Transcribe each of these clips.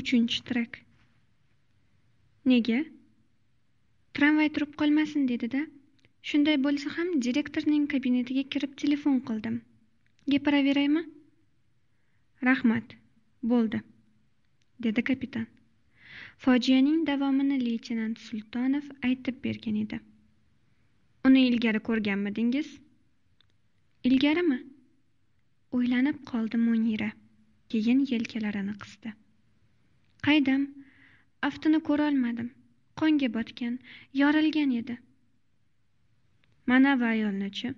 uchinchi trak nega tramvay turib qolmasin dedi da shunday bo'lsa ham direktorning kabinetiga kirib telefon qildim gapiraveraymi rahmat bo'ldi dedi kapitan fojianing davomini leytenant sultonov aytib bergan edi uni ilgari ko'rganmidingiz ilgarimi o'ylanib qoldi munira keyin yelkalarini qisdi qaydam aftini ko'rolmadim qonga botgan yorilgan edi manavi ayolni chi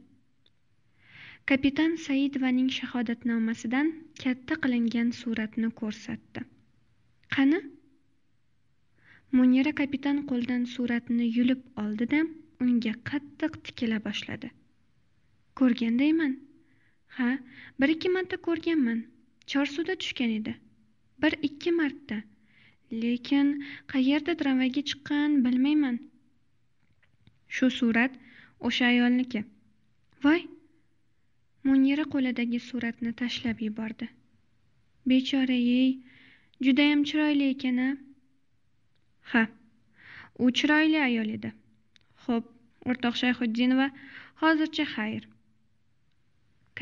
kapitan Saidovaning shahodatnomasidan katta qilingan suratni ko'rsatdi qani munira kapitan qo'lidan suratni yulib oldi da unga qattiq tikila boshladi ko'rgandayman ha bir ikki marta ko'rganman Chorsuda tushgan edi bir ikki marta lekin qayerda tramvayga chiqqan bilmayman shu surat o'sha ayolniki voy munira qo'lidagi suratni tashlab yubordi bechora ey judayam chiroyli ekan a ha u chiroyli ayol edi xo'p o'rtoq shayxutdinova hozircha xayr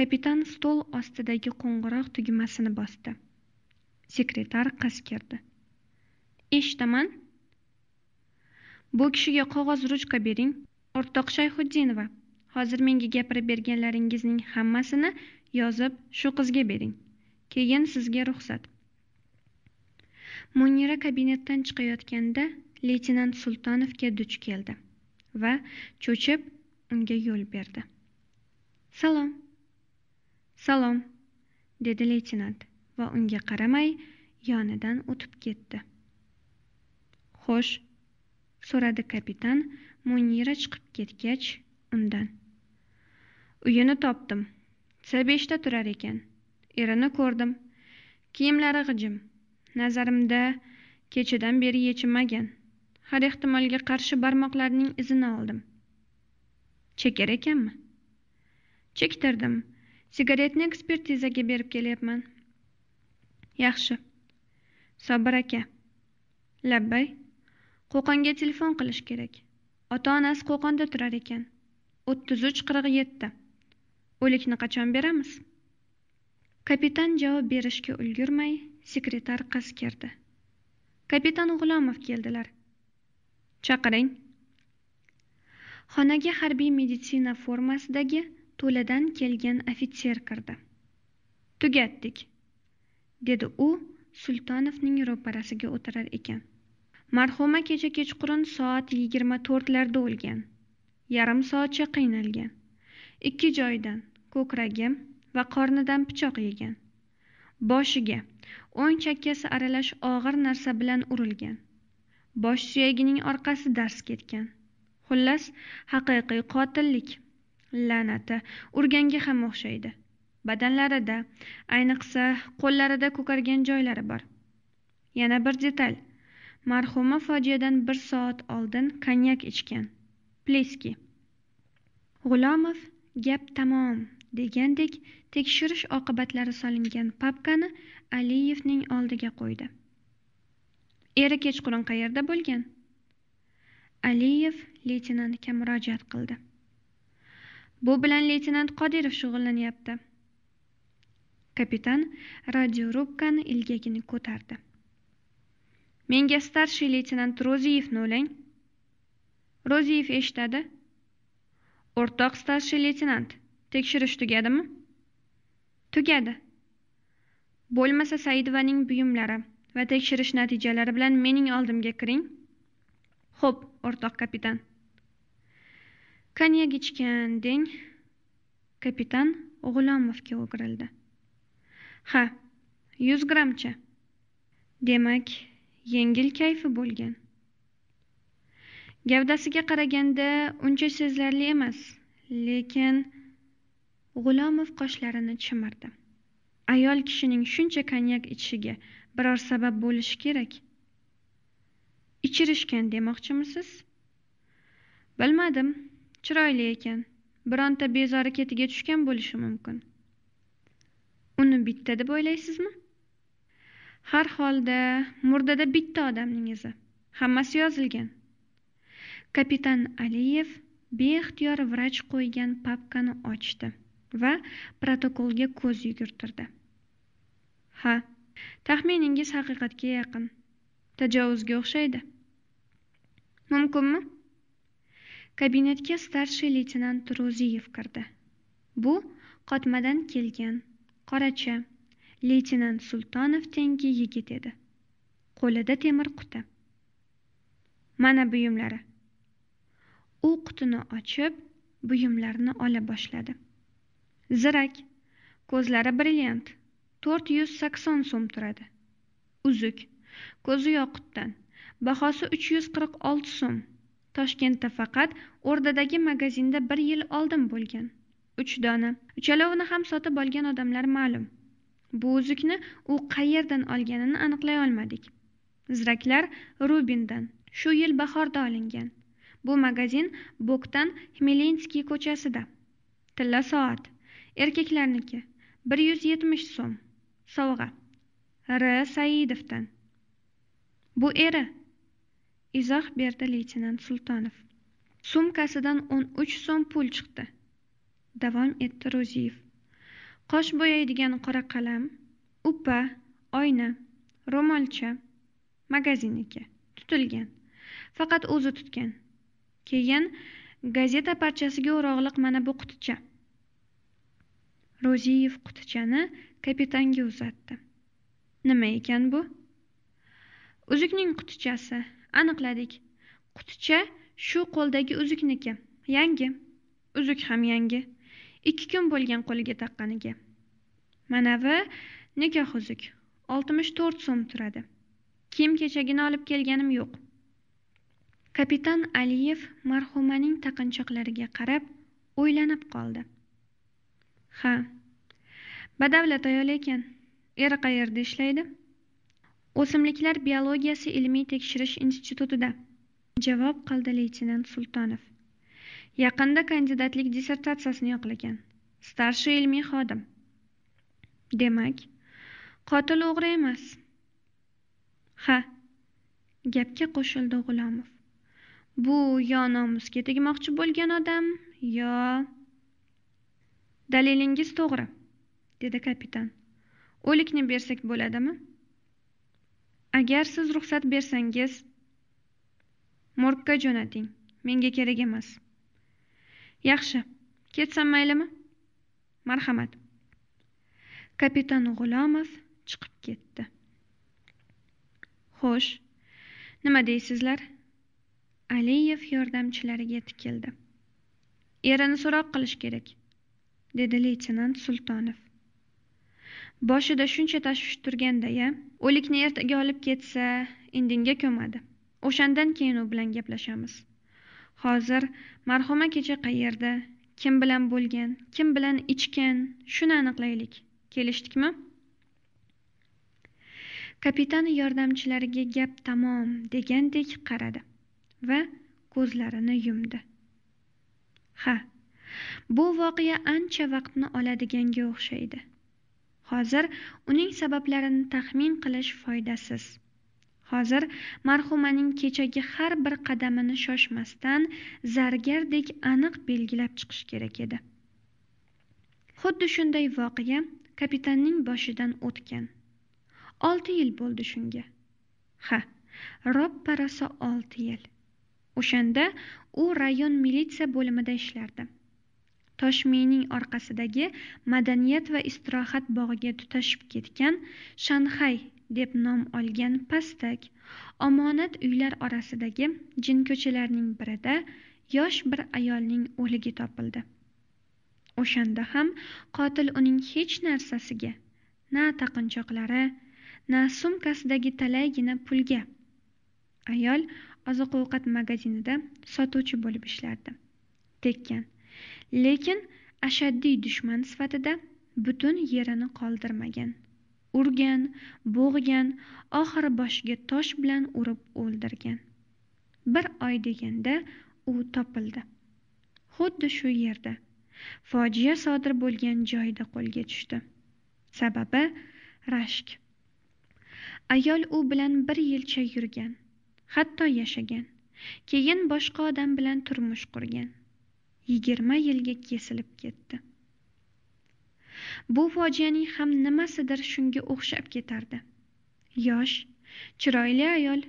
kapitan stol ostidagi qo'ng'iroq tugmasini bosdi sekretar qiz kirdi eshitaman bu kishiga qog'oz ruchka bering o'rtoq shayxutdinova hozir menga gapirib berganlaringizning hammasini yozib shu qizga bering keyin sizga ruxsat munira kabinetdan chiqayotganda leytenant sultonovga duch keldi va cho'chib unga yo'l berdi salom salom dedi leytenant va unga qaramay yonidan o'tib ketdi xo'sh so'radi kapitan munira chiqib ketgach undan uyini topdim c beshda turar ekan erini ko'rdim kiyimlari g'ijim nazarimda kechadan beri yechinmagan har ehtimolga qarshi barmoqlarining izini oldim chekar ekanmi chektirdim sigaretni ekspertizaga berib kelyapman yaxshi sobir aka labbay qo'qonga telefon qilish kerak ota onasi qo'qonda turar ekan o'ttiz uch qirq yetti o'likni qachon beramiz kapitan javob berishga ulgurmay sekretar qiz kirdi kapitan g'ulomov keldilar chaqiring xonaga harbiy meditsina formasidagi to'ladan kelgan ofitser kirdi tugatdik dedi u sultonovning ro'parasiga o'tirar ekan Marhuma kecha kechqurun soat 24larda o'lgan. Yarim soatcha qiynalgan. Ikki joyidan, ko'kragim va qornidan pichoq yegan. Boshiga o'ng chakkasi aralash og'ir narsa bilan urilgan. Bosh suyagining orqasi dars ketgan. Xullas, haqiqiy qotillik. La'nati urganga ham o'xshaydi. Badanlarida, ayniqsa qo'llarida ko'kargan joylari bor. Yana bir detal – Marhuma fojiadan bir soat oldin konyak ichgan Pleyskiy. G'ulomov gap tamom degandek tekshirish oqibatlari solingan papkani Aliyevning oldiga qo'ydi. Eri kechqurun qayerda bo'lgan? Aliyev leytenantga murojaat qildi. Bu bilan leytenant Qodirov shug'ullanyapti. Kapitan radiorubkani ilgagini ko'tardi. menga starshiy leytenant ro'ziyevni ulang ro'ziyev eshitadi o'rtoq starshiy leytenant tekshirish tugadimi tugadi bo'lmasa saidovaning buyumlari va tekshirish natijalari bilan mening oldimga kiring xo'p o'rtoq kapitan konyak ichgan deng kapitan g'ulomovga o'girildi ha 100 grammcha demak yengil kayfi bo'lgan gavdasiga qaraganda uncha sezilarli emas lekin g'ulomov qoshlarini chimirdi ayol kishining shuncha konyak ichishiga biror sabab bo'lishi kerak ichirishgan demoqchimisiz bilmadim chiroyli ekan bironta bezori ketiga tushgan bo'lishi mumkin uni bitta deb o'ylaysizmi har holda murdada bitta odamning izi hammasi yozilgan kapitan aliyev beixtiyor vrach qo'ygan papkani ochdi va protokolga ko'z yugurtirdi ha taxminingiz haqiqatga yaqin tajovuzga o'xshaydi mumkinmi kabinetga starshiy leytenant ruziyev kirdi bu qotmadan kelgan qoracha leytenant sultonov tengi yigit edi qo'lida temir quti mana buyumlari u qutini ochib buyumlarni ola boshladi zirak ko'zlari brilliant to'rt yuz sakson so'm turadi uzuk ko'zi yoqutdan bahosi uch yuz qirq olti so'm toshkentda faqat o'rdadagi magazinda bir yil oldin bo'lgan uch dona uchalovini ham sotib olgan odamlar ma'lum Bu uzukni u qayerdan olganini aniqlay olmadik. Zraklar Rubindan shu yil bahorda olingan. Bu magazin Bokdan Hmelinskiy ko'chasida. Tilla soat. Erkaklarniki 170 so'm. Sovg'a. R. Saidovdan. Bu eri. Izoh berdi leytenant Sultonov. Sumkasidan 13 so'm pul chiqdi. Davom etdi Ro'ziyev. qosh bo'yaydigan qora qalam upa oyna ro'molcha magazinniki tutilgan faqat o'zi tutgan keyin gazeta parchasiga o'rog'liq mana bu quticha ro'ziyev qutichani kapitanga uzatdi nima ekan bu uzukning qutichasi aniqladik quticha shu qo'ldagi uzukniki yangi uzuk ham yangi ikki kun bo'lgan qo'liga taqqaniga manavi nikoh uzuk oltmish to'rt so'm turadi kiyim kechagini olib kelganim yo'q kapitan aliyev marhumaning taqinchoqlariga qarab o'ylanib qoldi ha badavlat ayol ekan eri qayerda ishlaydi o'simliklar biologiyasi ilmiy tekshirish institutida javob qildi leytenant sultonov Yaqinda kandidatlik dissertatsiyasini yoqlagan, starshi ilmiy xodim. Demak, qotil o'g'ri emas. Ha, gapga qo'shildi G'ulomov. Bu yo nomusga tegmoqchi bo'lgan odam, yo Dalilingiz to'g'ri, dedi kapitan. O'likni bersak bo'ladimi? Agar siz ruxsat bersangiz, morgga jo'nating. Menga kerak emas. yaxshi ketsam maylimi marhamat kapitan g'ulomov chiqib ketdi xo'sh nima deysizlar aliyev yordamchilariga tikildi erini so'roq qilish kerak dedi leytenant sultonov boshida shuncha tashvish turganda ya o'likni ertaga olib ketsa indinga ko'madi o'shandan keyin u bilan gaplashamiz hozir marhuma kecha qayerda kim bilan bo'lgan kim bilan ichgan shuni aniqlaylik kelishdikmi kapitan yordamchilariga gap tamom degandek qaradi va ko'zlarini yumdi ha bu voqea ancha vaqtni oladiganga o'xshaydi hozir uning sabablarini taxmin qilish foydasiz hozir marhumaning kechagi har bir qadamini shoshmasdan zargardek aniq belgilab chiqish kerak edi xuddi shunday voqea kapitanning boshidan o'tgan olti yil bo'ldi shunga ha roppa rosa olti yil o'shanda u rayon militsiya bo'limida ishlardi toshmiyning orqasidagi madaniyat va istirohat bog'iga tutashib ketgan shanxay deb nom olgan pastak omonat uylar orasidagi jinko'chalarning birida yosh bir ayolning o'ligi topildi o'shanda ham qotil uning hech narsasiga na taqinchoqlari na sumkasidagi talaygina pulga ayol oziq ovqat magazinida sotuvchi bo'lib ishlardi tekkan lekin ashaddiy dushman sifatida butun yerini qoldirmagan urgan bo'g'gan oxiri boshiga tosh bilan urib o'ldirgan bir oy deganda u topildi xuddi shu yerda fojia sodir bo'lgan joyda qo'lga tushdi sababi rashk ayol u bilan bir yilcha yurgan hatto yashagan keyin boshqa odam bilan turmush qurgan yigirma yilga kesilib ketdi Bu fojianing ham nimasidir shunga o'xshab ketardi. Yosh, chiroyli ayol,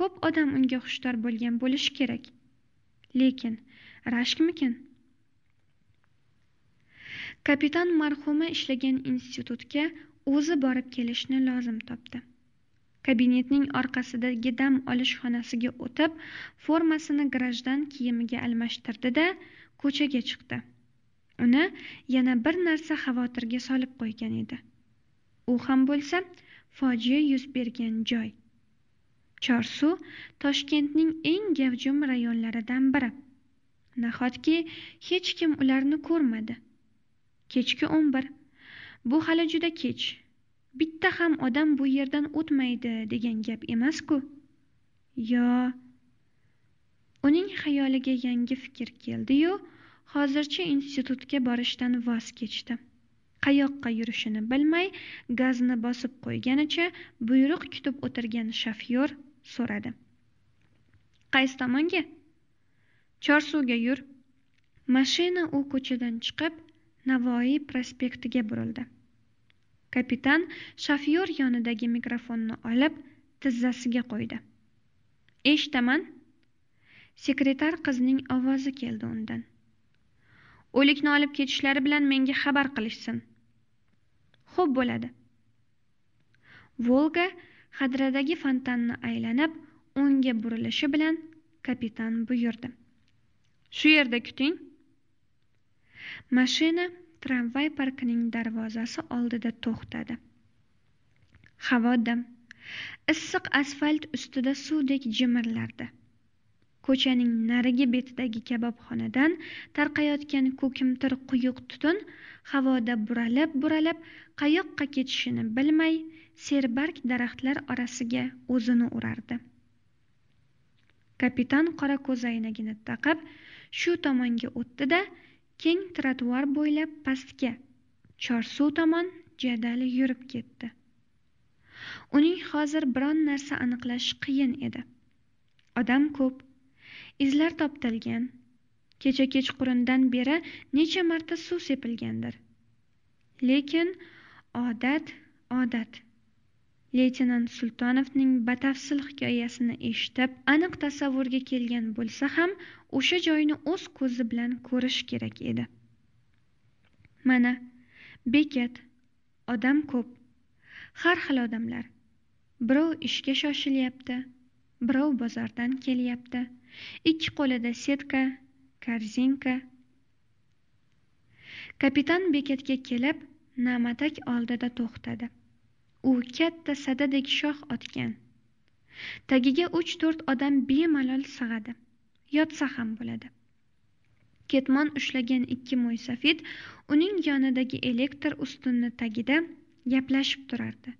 ko'p odam unga xushtor bo'lgan bo'lishi kerak. Lekin rashkmikin? Kapitan marhuma ishlagan institutga o'zi borib kelishni lozim topdi. Kabinetning orqasidagi dam olish xonasiga o'tib, formasini grajdan kiyimiga almashtirdi-da, ko'chaga chiqdi. uni yana bir narsa xavotirga solib qo'ygan edi u ham bo'lsa fojia yuz bergan joy chorsu toshkentning eng gavjum rayonlaridan biri nahotki hech kim ularni ko'rmadi kechki o'n bir bu hali juda kech bitta ham odam bu yerdan o'tmaydi degan gap emasku yo uning xayoliga yangi fikr keldi yu hozircha institutga borishdan voz kechdi qayoqqa yurishini bilmay gazni bosib qo'yganicha buyruq kutib o'tirgan shofyor so'radi qaysi tomonga chorsuvga yur mashina u ko'chadan chiqib navoiy prospektiga burildi kapitan shofyor yonidagi mikrofonni olib tizzasiga qo'ydi eshitaman sekretar qizning ovozi keldi undan o'likni olib ketishlari bilan menga xabar qilishsin xo'p bo'ladi volga Xadradagi fontanni aylanib o'ngga burilishi bilan kapitan buyurdi shu yerda kuting mashina tramvay parkining darvozasi oldida to'xtadi havo dim issiq asfalt ustida suvdek jimirlardi ko'chaning narigi betidagi kabobxonadan tarqayotgan ko'kimtir quyuq tutun havoda buralib buralib qayoqqa ketishini bilmay serbarg daraxtlar orasiga o'zini urardi kapitan qora ko'zoynagini taqib shu tomonga o'tdi da keng trotuar bo'ylab pastga chorsuv tomon jadal yurib ketdi uning hozir biron narsa aniqlash qiyin edi odam ko'p izlar toptalgan kecha kechqurundan beri necha marta suv sepilgandir lekin odat odat leytenant sultonovning batafsil hikoyasini eshitib aniq tasavvurga kelgan bo'lsa ham o'sha joyni o'z ko'zi bilan ko'rish kerak edi mana bekat odam ko'p har xil odamlar birov ishga shoshilyapti birov bozordan kelyapti ikki qo'lida setka korzinka kapitan bekatga kelib na'matak oldida to'xtadi u katta sadadek shox otgan tagiga uch to'rt odam bemalol sig'adi yotsa ham bo'ladi ketmon ushlagan ikki mo'ysafid uning yonidagi elektr ustunni tagida gaplashib turardi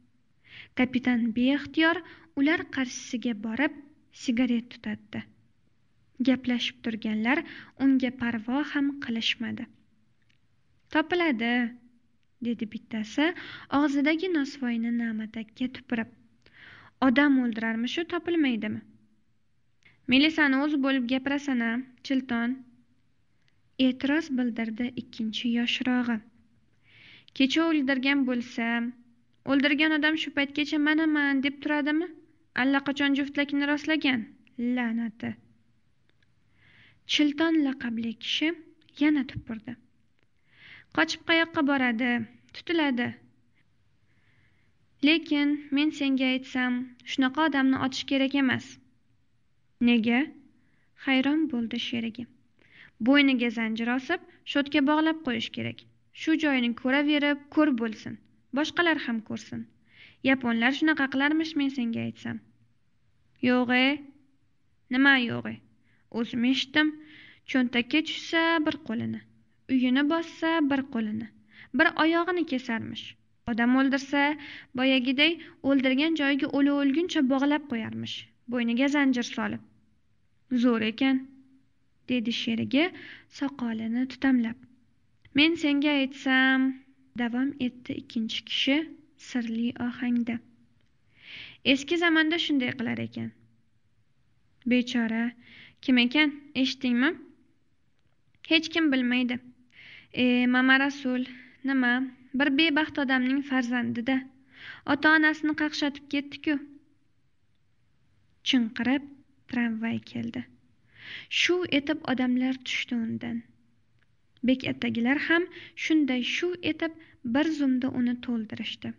kapitan beixtiyor ular qarshisiga borib sigaret tutatdi gaplashib turganlar unga parvo ham qilishmadi topiladi dedi bittasi og'zidagi nosvoyni na'matakka tupurib odam o'ldirarmishu topilmaydimi melisani o'zi bo'lib gapirasan a chilton e'tiroz bildirdi ikkinchi yoshrog'i kecha o'ldirgan bo'lsa o'ldirgan odam shu paytgacha manaman deb turadimi allaqachon juftlikni rostlagan la'nati shilton laqabli kishi yana tupurdi qochib qayoqqa boradi tutiladi lekin men senga aytsam shunaqa odamni otish kerak emas nega hayron bo'ldi sherigi bo'yniga zanjir osib sho'tga bog'lab qo'yish kerak shu joyini ko'raverib ko'r bo'lsin boshqalar ham ko'rsin yaponlar shunaqa qilarmish men senga aytsam yo'g'e nima yo'g'e o'zim eshitdim cho'ntakka tushsa bir qo'lini uyini bossa bir qo'lini bir oyog'ini kesarmish odam o'ldirsa boyagiday o'ldirgan joyiga o'li o'lguncha bog'lab qo'yarmish bo'yniga zanjir solib zo'r ekan dedi sherigi soqolini tutamlab men senga aytsam davom etdi ikkinchi kishi sirli ohangda eski zamonda shunday qilar ekan bechora kim ekan eshitdingmi hech kim bilmaydi e mama rasul nima bir bebaxt odamning farzandida ota onasini qaqshatib ketdiku chinqirib tramvay keldi shuv etib odamlar tushdi undan bekatdagilar ham shunday shuv etib bir zumda uni to'ldirishdi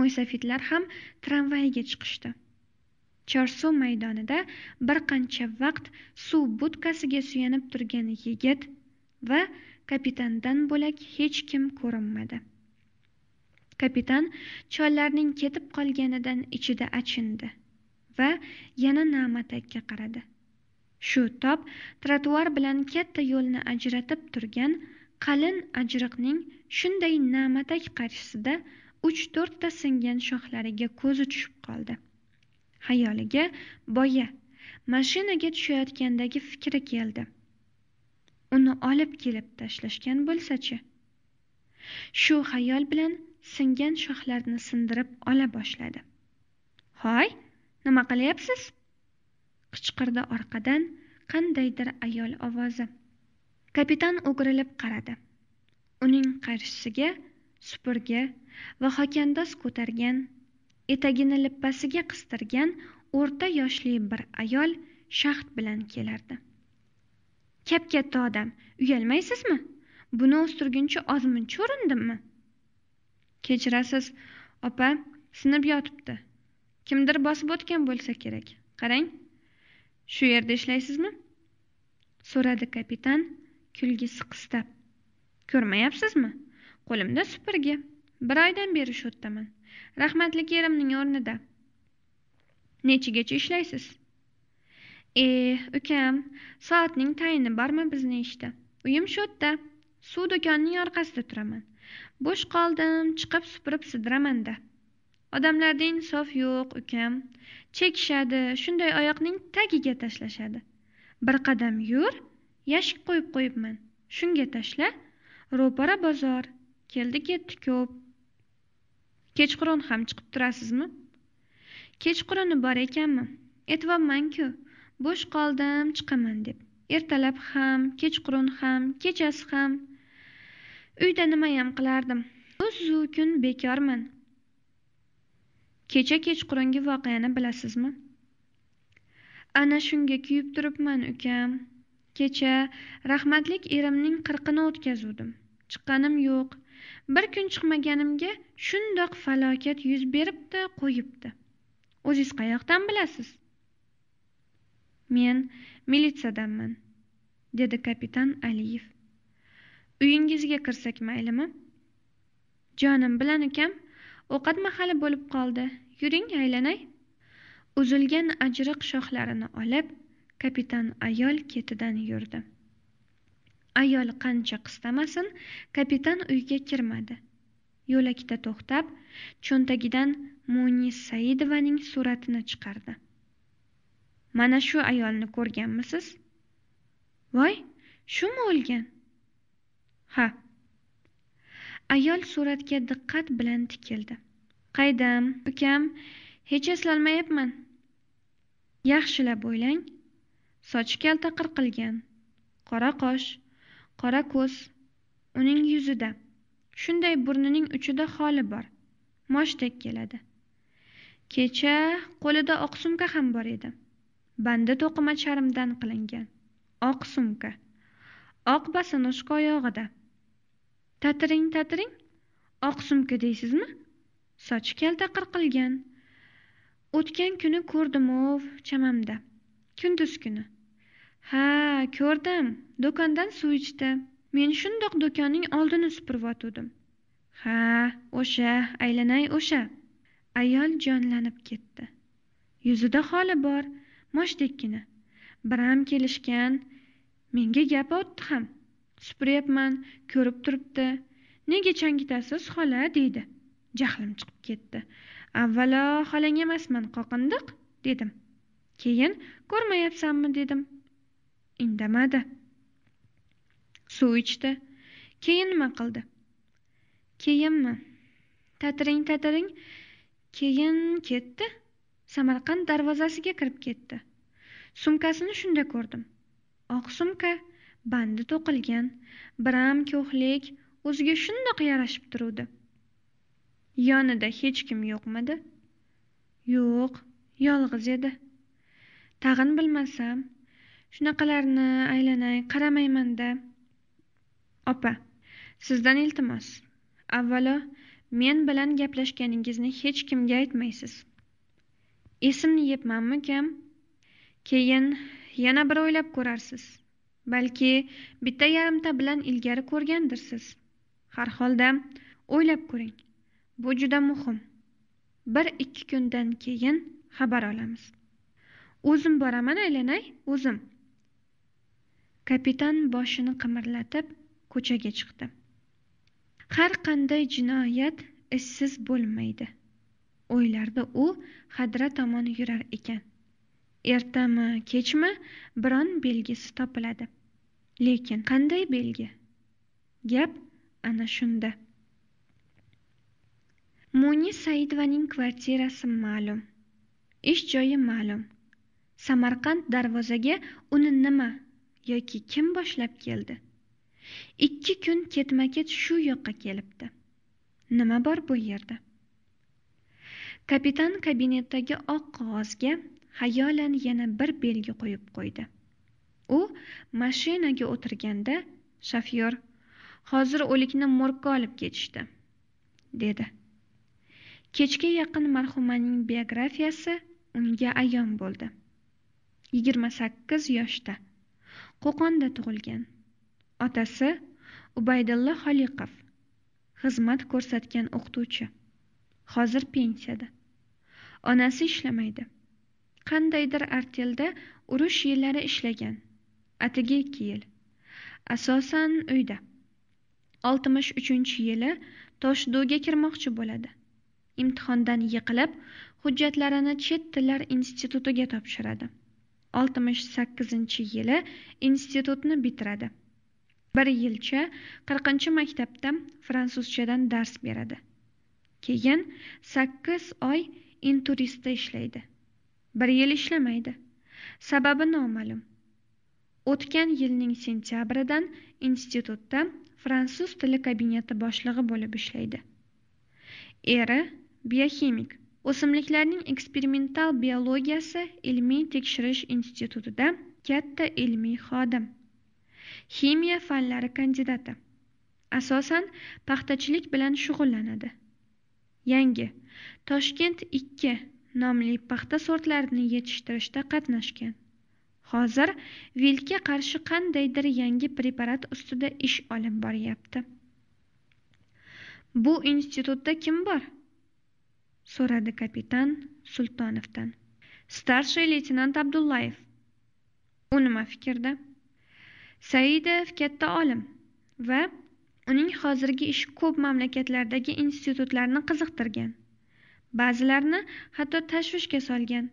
mo'ysafidlar ham tramvayga chiqishdi chorsu maydonida bir qancha vaqt suv butkasiga suyanib turgan yigit va kapitandan bo'lak hech kim ko'rinmadi kapitan chollarning ketib qolganidan ichida achindi va yana na'matakka qaradi shu tob trotuar bilan katta yo'lni ajratib turgan qalin ajriqning shunday na'matak qarshisida uch to'rtta singan shoxlariga ko'zi tushib qoldi xayoliga boya mashinaga tushayotgandagi fikri keldi uni olib kelib tashlashgan bo'lsa chi shu xayol bilan singan shoxlarni sindirib ola boshladi hoy nima qilyapsiz qichqirdi orqadan qandaydir ayol ovozi kapitan o'girilib qaradi uning qarshisiga supurgi va xokandoz ko'targan etagini lippasiga qistirgan o'rta yoshli bir ayol shaxt bilan kelardi kap katta odam uyalmaysizmi buni o'stirguncha ozmin cho'rindimmi kechirasiz opa sinib yotibdi kimdir bosib o'tgan bo'lsa kerak qarang shu yerda ishlaysizmi so'radi kapitan kulgisi qistab ko'rmayapsizmi qo'limda supurgi bir oydan beri shu yerdaman rahmatli kerimning o'rnida nechigacha ishlaysiz e ukam soatning tayini bormi bizni ishda uyim shu yerda suv do'konining orqasida turaman bo'sh qoldim chiqib supurib sidiramanda odamlarda insof yo'q ukam chekishadi shunday oyoqning tagiga tashlashadi bir qadam yur yashik qo'yib qo'yibman shunga tashla ro'para bozor keldi ketdi ko'p kechqurun ham chiqib turasizmi kechquruni bor ekanmi aytyapmanku bo'sh qoldim chiqaman deb ertalab ham kechqurun ham kechasi ham uyda nimayam qilardim o'zu kun bekorman kecha kechqurungi voqeani bilasizmi ana shunga kuyib turibman ukam kecha rahmatlik erimning qirqini o'tkazuvdim chiqqanim yo'q bir kun chiqmaganimga shundoq falokat yuz beribdi qo'yibdi o'ziz qayoqdan bilasiz men militsiyadanman dedi kapitan aliyev uyingizga kirsak maylimi jonim bilan ukam ovqat mahali bo'lib qoldi yuring aylanay uzilgan ajriq shoxlarini olib kapitan ayol ketidan yurdi ayol qancha qistamasin kapitan uyga kirmadi yo'lakda to'xtab cho'ntagidan munis saidovaning suratini chiqardi mana shu ayolni ko'rganmisiz voy shumi o'lgan ha ayol suratga diqqat bilan tikildi qaydam ukam hech eslolmayapman yaxshilab o'ylang sochi kalta qirqilgan qora qosh qora ko'z uning yuzida shunday burnining uchida xoli bor moshdek keladi kecha qo'lida oq sumka ham bor edi bandi to'qima charmdan qilingan oq sumka oq bosonojka oyog'ida tatiring tatiring oq sumka deysizmi sochi kalta qirqilgan o'tgan kuni ko'rdimov chamamda kunduz kuni ha ko'rdim do'kondan suv ichdi men shundoq do'konning oldini supurvotuvdim ha o'sha aylanay o'sha ayol jonlanib ketdi yuzida xoli bor moshdekkina biram kelishgan menga gap otdi ham supuryapman ko'rib turibdi nega changitasiz xola deydi jahlim chiqib ketdi avvalo xolang emasman qoqindiq dedim keyin ko'rmayapsanmi dedim indamadi suv ichdi keyin nima qildi keyinmi tatiring tatiring keyin ketdi samarqand darvozasiga kirib ketdi sumkasini shunda ko'rdim oq sumka bandi to'qilgan biram ko'hlik o'ziga shundoq yarashib turuvdi yonida hech kim yo'qmidi yo'q yolg'iz edi tag'in bilmasam shunaqalarni aylanay qaramayman da opa sizdan iltimos avvalo men bilan gaplashganingizni hech kimga aytmaysiz esimni ukam keyin yana bir o'ylab ko'rarsiz balki bitta yarimta bilan ilgari ko'rgandirsiz har holda o'ylab ko'ring bu juda muhim bir ikki kundan keyin xabar olamiz o'zim boraman aylanay o'zim kapitan boshini qimirlatib ko'chaga chiqdi har qanday jinoyat izsiz bo'lmaydi o'ylardi u xadra tomon yurar ekan ertami kechmi biron belgisi topiladi lekin qanday belgi gap ana shunda munis saidovaning kvartirasi ma'lum ish joyi ma'lum samarqand darvozaga uni nima yoki kim boshlab keldi ikki kun ketma ket shu yoqqa kelibdi nima bor bu yerda kapitan kabinetdagi oq qog'ozga xayolan yana bir belgi qo'yib qo'ydi u mashinaga o'tirganda shofyor hozir o'likni morgga olib ketishdi dedi kechga yaqin marhumaning biografiyasi unga ayon bo'ldi yigirma sakkiz yoshda Qo'qonda tug'ilgan, otasi Ubaydulla Xoliqov xizmat ko'rsatgan o'qituvchi, hozir pensiyada, onasi ishlamaydi, qandaydir artelda urush yillari ishlagan, atigi 2 yil, asosan uyda. 63-yili Toshdoga kirmoqchi bo'ladi. Imtihondan yiqilib, hujjatlarini Chet tillar institutiga topshiradi. oltmish sakkizinchi yili institutni bitiradi bir yilcha qirqinchi maktabda fransuzchadan dars beradi keyin sakkiz oy inturistda ishlaydi bir yil ishlamaydi sababi noma'lum o'tgan yilning sentyabridan institutda fransuz tili kabineti boshlig'i bo'lib ishlaydi eri biokimik O'simliklarning eksperimental biologiyasi ilmiy-tekshirish institutida katta ilmiy xodim, ximiya fanlari kandidati, asosan paxtachilik bilan shug'ullanadi, yangi Toshkent-2 nomli paxta sortlarini yetishtirishda qatnashgan, hozir vilka qarshi qandaydir yangi preparat ustida ish olib boryapti. Bu institutda kim bor? so'radi kapitan sultonovdan starshiy leytenant abdullayev u nima fikrda saidov katta olim va uning hozirgi ishi ko'p mamlakatlardagi institutlarni qiziqtirgan ba'zilarni hatto tashvishga solgan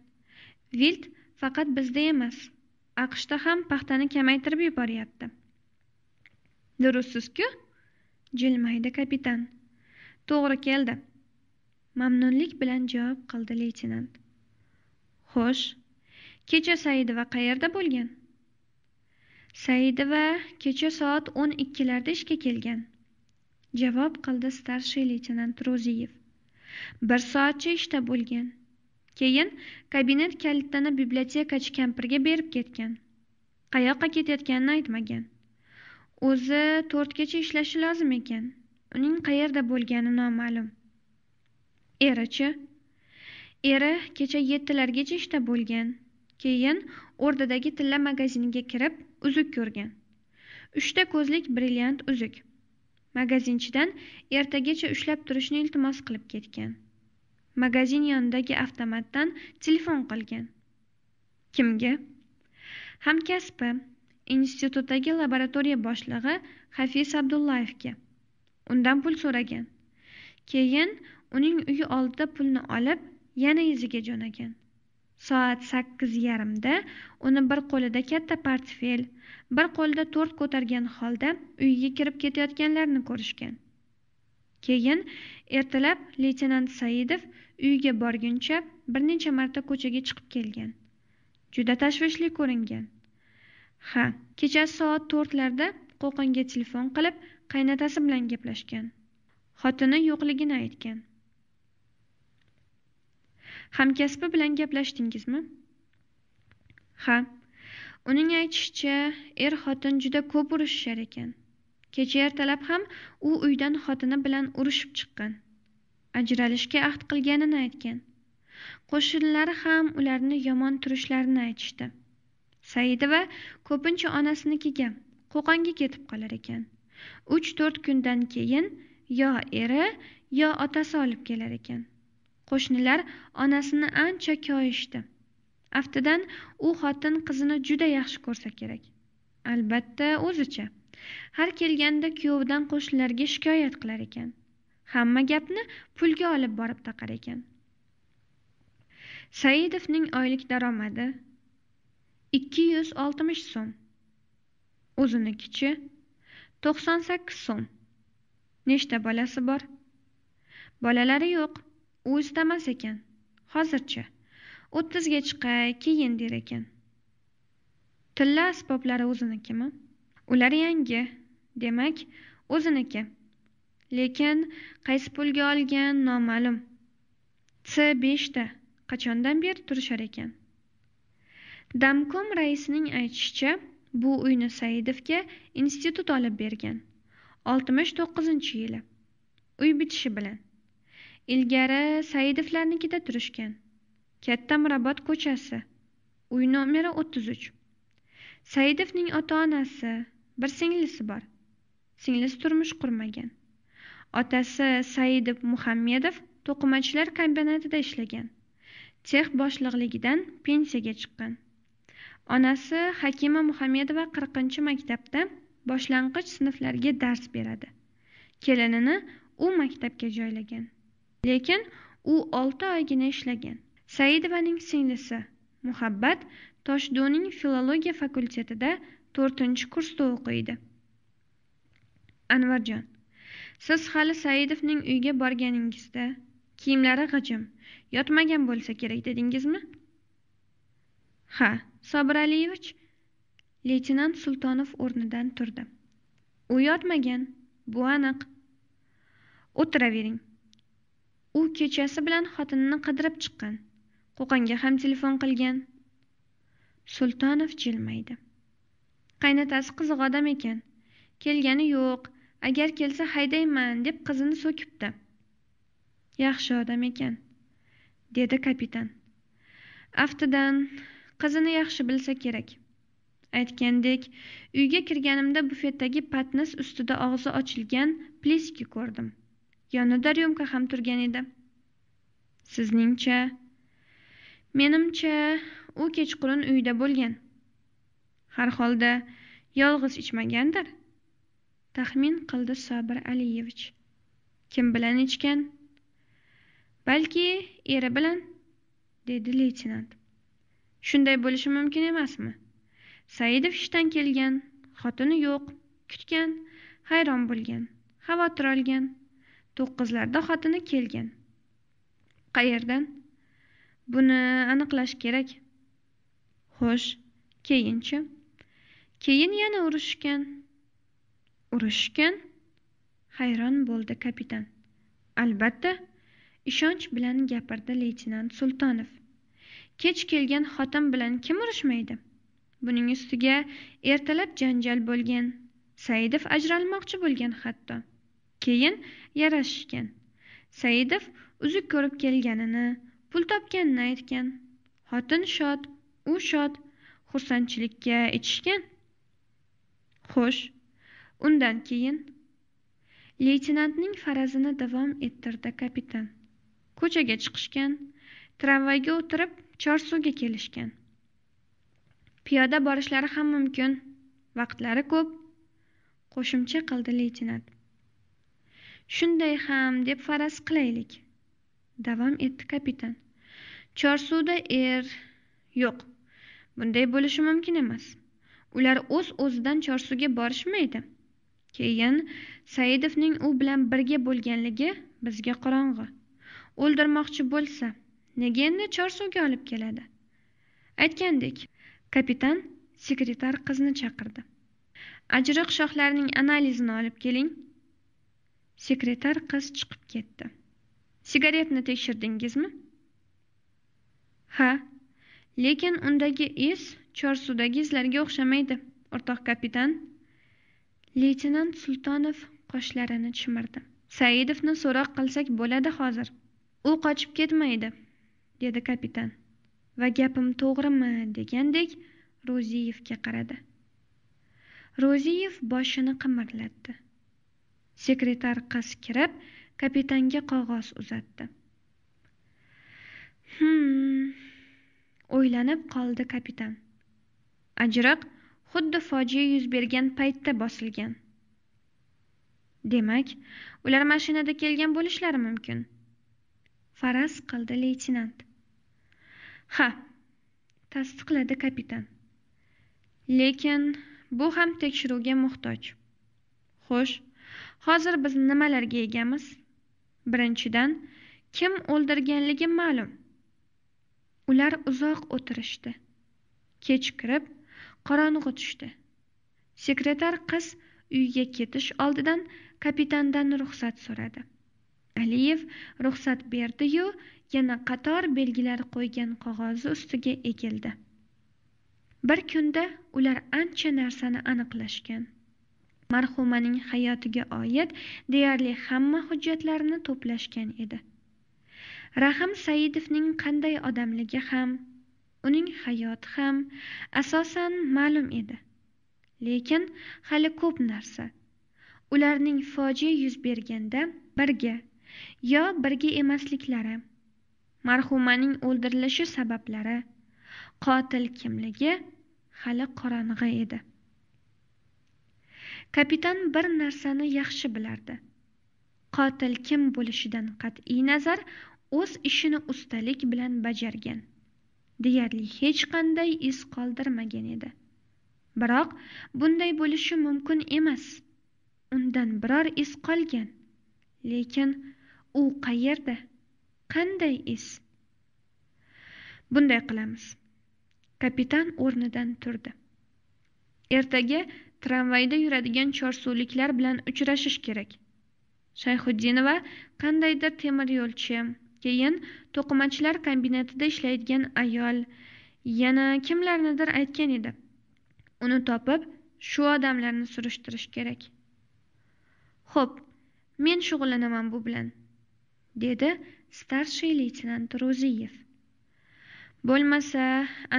vilt faqat bizda emas aqshda ham paxtani kamaytirib yuboryapti durustsizku jilmaydi kapitan to'g'ri keldi mamnunlik bilan javob qildi leytenant xo'sh kecha saidova qayerda bo'lgan saidova kecha soat o'n ikkilarda ishga kelgan javob qildi starshiy leytenant ro'ziyev bir soatcha ishda bo'lgan keyin kabinet kalitini bibliotekachi kampirga berib ketgan qayoqqa ketayotganini aytmagan o'zi to'rtgacha ishlashi lozim ekan uning qayerda bo'lgani noma'lum Erichi? Eri kecha 7largacha ishda bo'lgan. Keyin O'rdadagi tilla magaziniga kirib, uzuk ko'rgan. 3 ta ko'zlik brilliant uzuk. Magazinchidan ertagacha ushlab turishni iltimos qilib ketgan. Magazin yonidagi avtomatdan telefon qilgan. Kimga? Hamkasbi, institutdagi laboratoriya boshlig'i Hafiz Abdullayevga. Undan pul so'ragan. Keyin uning uyi oldida pulni olib yana iziga jo'nagan soat sakkiz yarimda uni bir qo'lida katta portfel bir qo'lida tort ko'targan holda uyiga kirib ketayotganlarni ko'rishgan keyin ertalab leytenant saidov uyiga borguncha bir necha marta ko'chaga chiqib kelgan juda tashvishli ko'ringan ha kechasi soat to'rtlarda qo'qonga telefon qilib qaynotasi bilan gaplashgan xotini yo'qligini aytgan hamkasbi bilan gaplashdingizmi ha uning aytishicha er xotin juda ko'p urishishar ekan kecha ertalab ham u uydan xotini bilan urishib chiqqan ajralishga ahd qilganini aytgan qo'shnilari ham ularni yomon turishlarini aytishdi saidova ko'pincha onasinikiga qo'qonga ketib qolar ekan 3-4 kundan keyin yo eri yo otasi olib kelar ekan qo'shnilar onasini ancha koyishdi aftidan u xotin qizini juda yaxshi ko'rsa kerak albatta o'zicha har kelganda kuyovidan qo'shnilarga shikoyat qilar ekan hamma gapni pulga olib borib taqar ekan saidovning oylik daromadi ikki yuz oltmish so'm o'zinikichi to'qson sakkiz so'm nechta bolasi bor bolalari yo'q u istamas ekan hozircha o'ttizga chiqay keyin der ekan tilla asboblari o'zinikimi ular yangi demak o'ziniki lekin qaysi pulga olgan noma'lum c beshta qachondan beri turishar ekan damkom raisining aytishicha bu uyni saidovga institut olib bergan oltmish to'qqizinchi yili uy bitishi bilan ilgari saidovlarnikida turishgan katta mirobod ko'chasi uy nomeri o'ttiz uch saidovning ota onasi bir singlisi bor singlisi turmush qurmagan otasi saidov muhammedov to'qimachilar kombinatida ishlagan sex boshliqligidan pensiyaga chiqqan onasi hakima muhammedova qirqinchi maktabda boshlang'ich sinflarga dars beradi kelinini u maktabga joylagan lekin u olti oygina ishlagan saidovaning singlisi muhabbat toshduning filologiya fakultetida to'rtinchi kursda o'qiydi anvarjon siz hali saidovning uyiga borganingizda kiyimlari g'ijim yotmagan bo'lsa kerak dedingizmi ha sobir aliyevich leytenant sultonov o'rnidan turdi u yotmagan bu aniq o'tiravering U kechasi bilan xotinini qidirib chiqqan, Qo'qonga ham telefon qilgan. Sultonov jilmaydi. Qaynatasi qiziq odam ekan. Kelgani yo'q. Agar kelsa haydayman deb qizini so'kibdi. Yaxshi odam ekan, dedi kapitan. Aftidan qizini yaxshi bilsa kerak. Aytgandek, uyga kirganimda bufetdagi patnis ustida og'zi ochilgan pliski ko'rdim. yonida ryumka ham turgan edi sizningcha menimcha u kechqurun uyida bo'lgan har holda yolg'iz ichmagandir taxmin qildi sobir aliyevich kim bilan ichgan balki eri bilan dedi leytenant shunday bo'lishi mumkin emasmi saidov ishdan kelgan xotini yo'q kutgan hayron bo'lgan xavotir olgan to'qqizlarda xotini kelgan qayerdan buni aniqlash kerak xo'sh keyinchi keyin yana urushgan urushgan hayron bo'ldi kapitan albatta ishonch bilan gapirdi leytenant sultonov kech kelgan xotin bilan kim urushmaydi buning ustiga ertalab janjal bo'lgan saidov ajralmoqchi bo'lgan hatto keyin yarashishgan saidov uzuk ko'rib kelganini pul topganini aytgan xotin shod u shod xursandchilikka ichishgan xo'sh undan keyin leytenantning farazini davom ettirdi kapitan ko'chaga chiqishgan tramvayga o'tirib chorsuga kelishgan piyoda borishlari ham mumkin vaqtlari ko'p qo'shimcha qildi leytenant shunday ham deb faraz qilaylik davom etdi kapitan chorsuvda er yo'q bunday bo'lishi mumkin emas ular o'z o'zidan chorsuga borishmaydi keyin saidovning u bilan birga bo'lganligi bizga qorong'i o'ldirmoqchi bo'lsa nega endi chorsuvga olib keladi aytgandek kapitan sekretar qizni chaqirdi ajriq shoxlarning analizini olib keling sekretar qiz chiqib ketdi sigaretni tekshirdingizmi ha lekin undagi iz chorsudagi izlarga o'xshamaydi o'rtoq kapitan leytenant sultonov qoshlarini chimirdi saidovni so'roq qilsak bo'ladi hozir u qochib ketmaydi dedi kapitan va gapim to'g'rimi degandek ro'ziyevga qaradi ro'ziyev boshini qimirlatdi sekretar qiz kirib kapitanga qog'oz uzatdi hmm. o'ylanib qoldi kapitan ajriq xuddi fojia yuz bergan paytda bosilgan demak ular mashinada kelgan bo'lishlari mumkin faraz qildi leytenant ha tasdiqladi kapitan lekin bu ham tekshiruvga muhtoj xo'sh hozir biz nimalarga egamiz birinchidan kim o'ldirganligi ma'lum ular uzoq o'tirishdi kech kirib qorong'i tushdi sekretar qiz uyga ketish oldidan kapitandan ruxsat so'radi aliyev ruxsat berdi-yu, yana qator belgilar qo'ygan qog'ozni ustiga egildi bir kunda ular ancha narsani aniqlashgan marhumaning hayotiga oid deyarli hamma hujjatlarni to'plashgan edi rahim saidovning qanday odamligi ham uning hayoti ham asosan ma'lum edi lekin hali ko'p narsa ularning fojia yuz berganda birga yo birga emasliklari marhumaning o'ldirilishi sabablari qotil kimligi hali qorong'i edi kapitan bir narsani yaxshi bilardi qotil kim bo'lishidan qat'iy nazar o'z ishini ustalik bilan bajargan deyarli hech qanday iz qoldirmagan edi biroq bunday bo'lishi mumkin emas undan biror iz qolgan lekin u qayerda qanday iz bunday qilamiz kapitan o'rnidan turdi ertaga tramvayda yuradigan chorsuliklar bilan uchrashish kerak shayxutdinova qandaydir temiryo'lchi keyin to'qimachilar kombinatida ishlaydigan ayol yana kimlarnidir aytgan edi uni topib shu odamlarni surishtirish kerak xo'p men shug'ullanaman bu bilan dedi starshiy leytenant ro'ziyev bo'lmasa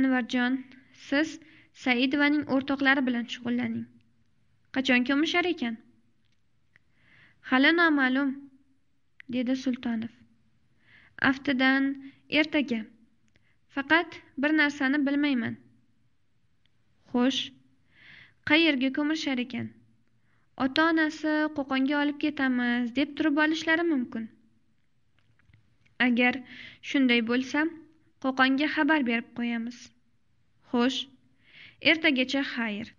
anvarjon siz saidovaning o'rtoqlari bilan shug'ullaning qachon ko'mishar ekan hali noma'lum dedi sultonov aftidan ertaga faqat bir narsani bilmayman xo'sh qayerga ko'mishar ekan ota onasi qo'qonga olib ketamiz deb turib olishlari mumkin agar shunday bo'lsa qo'qonga xabar berib qo'yamiz xo'sh ertagacha xayr